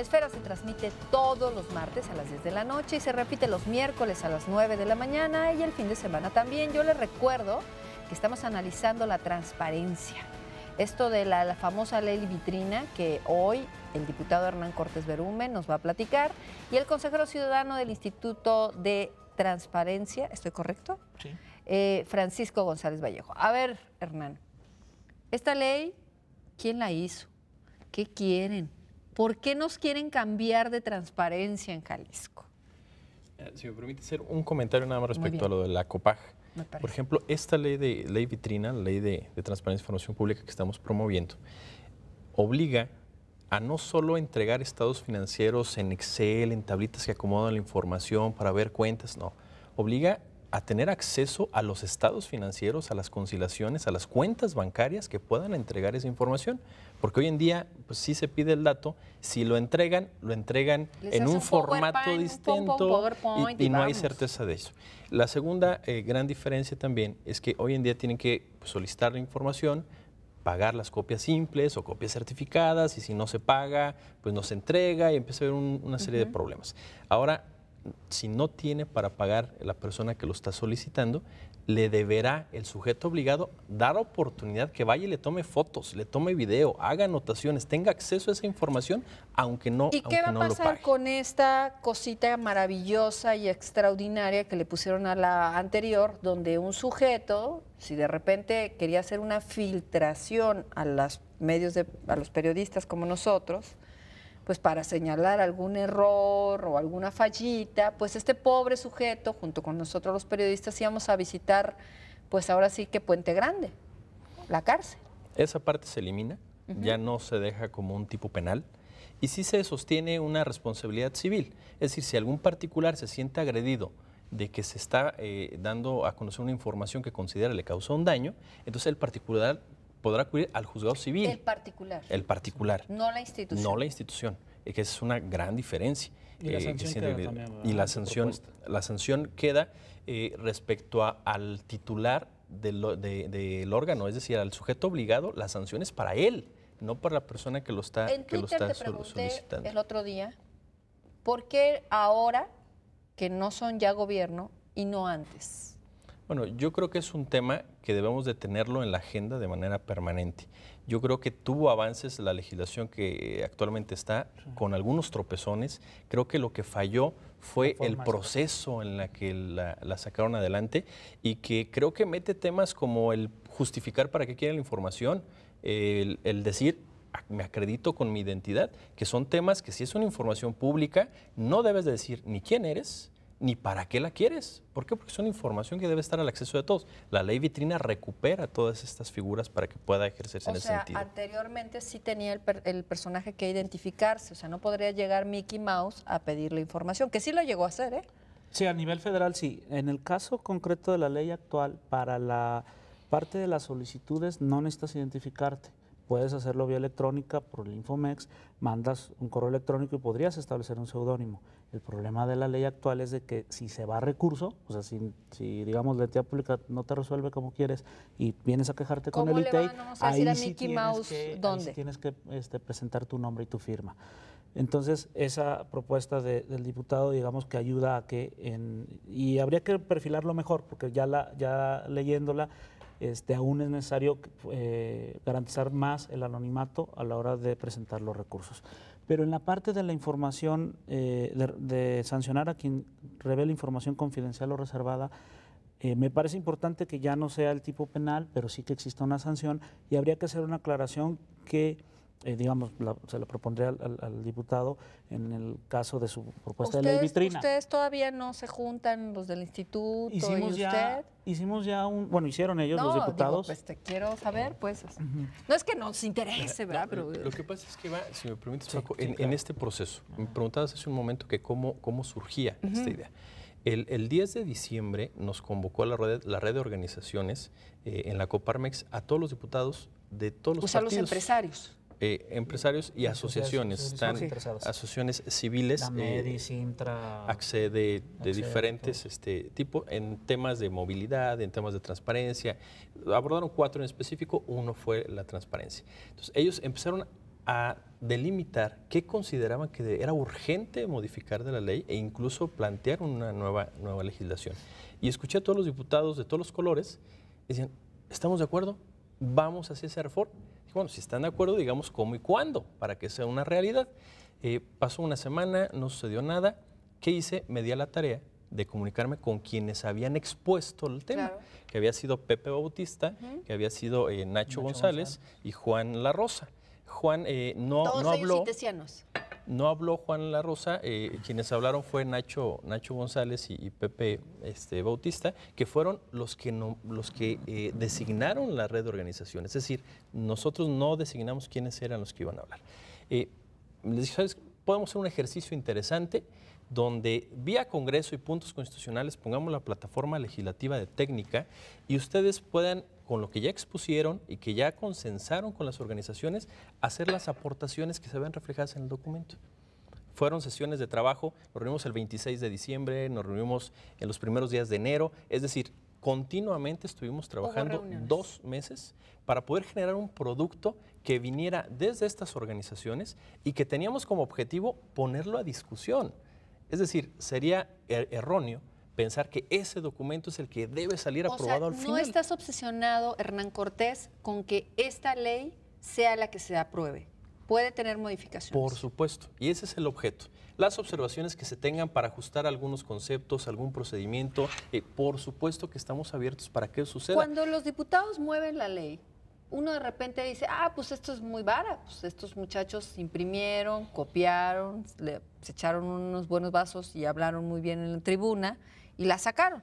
Esfera se transmite todos los martes a las 10 de la noche y se repite los miércoles a las 9 de la mañana y el fin de semana también. Yo les recuerdo que estamos analizando la transparencia. Esto de la, famosa ley vitrina que hoy el diputado Hernán Cortés Berumen nos va a platicar y el consejero ciudadano del Instituto de Transparencia, ¿estoy correcto? Sí. Eh, Francisco González Vallejo. A ver, Hernán, esta ley, ¿quién la hizo? ¿Qué quieren? ¿Por qué nos quieren cambiar de transparencia en Jalisco? Eh, si me permite hacer un comentario nada más respecto a lo de la COPAG. Por ejemplo, esta ley de ley vitrina, la ley de, transparencia y información pública que estamos promoviendo, obliga a no solo entregar estados financieros en Excel, en tablitas que acomodan la información para ver cuentas, no. Obliga a tener acceso a los estados financieros, a las conciliaciones, a las cuentas bancarias que puedan entregar esa información. Porque hoy en día, pues sí se pide el dato, si lo entregan, lo entregan en un, formato distinto y, no hay certeza de eso. La segunda eh, gran diferencia también es que hoy en día tienen que pues, solicitar la información, pagar las copias simples o copias certificadas y si no se paga, pues no se entrega y empieza a haber una serie de problemas. Ahora, si no tiene para pagar la persona que lo está solicitando, le deberá el sujeto obligado dar oportunidad que vaya y le tome fotos, le tome video, haga anotaciones, tenga acceso a esa información, aunque no. ¿Y qué va a pasar con esta cosita maravillosa y extraordinaria que le pusieron a la anterior, donde un sujeto, si de repente quería hacer una filtración a los medios, a los periodistas como nosotros, pues para señalar algún error o alguna fallita, pues este pobre sujeto, junto con nosotros los periodistas, íbamos a visitar, pues ahora sí que Puente Grande, la cárcel. Esa parte se elimina, ya no se deja como un tipo penal y sí se sostiene una responsabilidad civil. Es decir, si algún particular se siente agredido de que se está eh, dando a conocer una información que considera le causó un daño, entonces el particular podrá acudir al juzgado civil. El particular. El particular. No la institución. No la institución. Eh, que es una gran diferencia. Y la eh, sanción queda, la sanción, queda eh, respecto al titular del, órgano, es decir, al sujeto obligado, la sanción es para él, no para la persona que lo está, que está solicitando. El otro día, ¿por qué ahora que no son ya gobierno y no antes? Bueno, yo creo que es un tema que debemos de tenerlo en la agenda de manera permanente. Yo creo que tuvo avances la legislación que actualmente está con algunos tropezones. Creo que lo que falló fue el proceso en la que la, sacaron adelante y que creo que mete temas como el justificar para qué quieren la información, el, el decir ah, me acredito con mi identidad, que son temas que si es una información pública no debes de decir ni quién eres, ni para qué la quieres. ¿Por qué? Porque es una información que debe estar al acceso de todos. La ley vitrina recupera todas estas figuras para que pueda ejercerse en ese sentido. Anteriormente sí tenía el, el, personaje que identificarse, o sea, no podría llegar Mickey Mouse a pedirle información, que sí lo llegó a hacer, ¿eh? Sí, a nivel federal sí. En el caso concreto de la ley actual, para la parte de las solicitudes no necesitas identificarte. Puedes hacerlo vía electrónica por el Infomex, mandas un correo electrónico y podrías establecer un seudónimo. El problema de la ley actual es de que si se va recurso, o sea, si, digamos la entidad pública no te resuelve como quieres y vienes a quejarte con el ITEI, ahí, tienes que este, presentar tu nombre y tu firma. Entonces, esa propuesta del diputado, digamos que ayuda a que, en, y habría que perfilarlo mejor, porque ya, la, ya leyéndola, este, aún es necesario eh, garantizar más el anonimato a la hora de presentar los recursos. Pero en la parte de la información, eh, de, sancionar a quien revele información confidencial o reservada, eh, me parece importante que ya no sea el tipo penal, pero sí que exista una sanción y habría que hacer una aclaración que eh, digamos, se lo propondré al, diputado en el caso de su propuesta de ley vitrina. ¿Ustedes todavía no se juntan los del instituto hicimos y ya, usted? Hicimos ya un, bueno, hicieron ellos los diputados. pues te quiero saber, pues, no es que nos interese, ¿verdad? Pero, lo que pasa es que va, si me permites, en, este proceso, me preguntabas hace un momento que cómo, cómo surgía esta idea. El, el, 10 de diciembre nos convocó a la red, la red de organizaciones eh, en la Coparmex a todos los diputados de todos los o sea, los empresarios. Eh, empresarios y asociaciones, asociaciones civiles, eh, accede de, diferentes este, tipos en temas de movilidad, en temas de transparencia. Abordaron cuatro en específico, uno fue la transparencia. Entonces ellos empezaron a delimitar qué consideraban que era urgente modificar de la ley e incluso plantear una nueva, nueva legislación. Y escuché a todos los diputados de todos los colores, decían, ¿estamos de acuerdo? Vamos hacia esa reforma bueno, si están de acuerdo, digamos cómo y cuándo, para que sea una realidad. Eh, pasó una semana, no sucedió nada. ¿Qué hice? Me di a la tarea de comunicarme con quienes habían expuesto el tema, que había sido Pepe Bautista, que había sido eh, Nacho, González, y Juan La Rosa. Juan eh, no, Todos no habló. No habló Juan La Rosa, eh, quienes hablaron fue Nacho, Nacho González y, Pepe este, Bautista, que fueron los que, los que eh, designaron la red de organización. Es decir, nosotros no designamos quiénes eran los que iban a hablar. Eh, les dije, ¿sabes? Podemos hacer un ejercicio interesante donde vía Congreso y puntos constitucionales pongamos la plataforma legislativa de técnica y ustedes puedan con lo que ya expusieron y que ya consensaron con las organizaciones, hacer las aportaciones que se ven reflejadas en el documento. Fueron sesiones de trabajo, nos reunimos el 26 de diciembre, nos reunimos en los primeros días de enero, es decir, continuamente estuvimos trabajando dos meses para poder generar un producto que viniera desde estas organizaciones y que teníamos como objetivo ponerlo a discusión. Es decir, sería er-, erróneo pensar que ese documento es el que debe salir aprobado al final. No estás obsesionado, Hernán Cortés, con que esta ley sea la que se apruebe. Puede tener modificaciones. Por supuesto, y ese es el objeto. Las observaciones que se tengan para ajustar algunos conceptos, algún procedimiento, eh, por supuesto que estamos abiertos para que suceda. Cuando los diputados mueven la ley, uno de repente dice, ah, pues esto es muy vara, pues estos muchachos imprimieron, copiaron, le, se echaron unos buenos vasos y hablaron muy bien en la tribuna y la sacaron.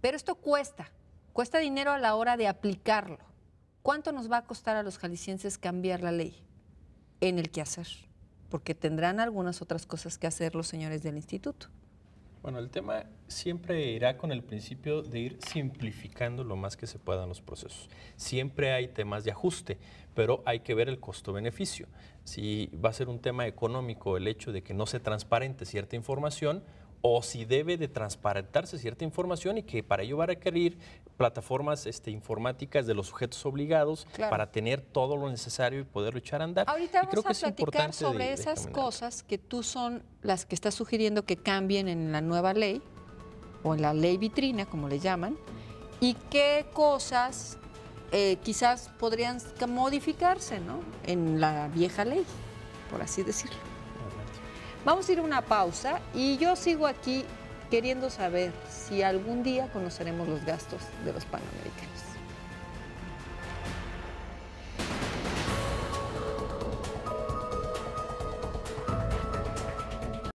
Pero esto cuesta, cuesta dinero a la hora de aplicarlo. ¿Cuánto nos va a costar a los jaliscienses cambiar la ley en el quehacer? Porque tendrán algunas otras cosas que hacer los señores del instituto. Bueno, el tema siempre irá con el principio de ir simplificando lo más que se puedan los procesos. Siempre hay temas de ajuste, pero hay que ver el costo-beneficio. Si va a ser un tema económico el hecho de que no se transparente cierta información, o si debe de transparentarse cierta información y que para ello va a requerir plataformas este, informáticas de los sujetos obligados para tener todo lo necesario y poder luchar a andar. Ahorita vamos creo a platicar sobre esas cosas que tú son las que estás sugiriendo que cambien en la nueva ley o en la ley vitrina, como le llaman, y qué cosas eh, quizás podrían modificarse ¿no? en la vieja ley, por así decirlo. Vamos a ir a una pausa y yo sigo aquí queriendo saber si algún día conoceremos los gastos de los panamericanos.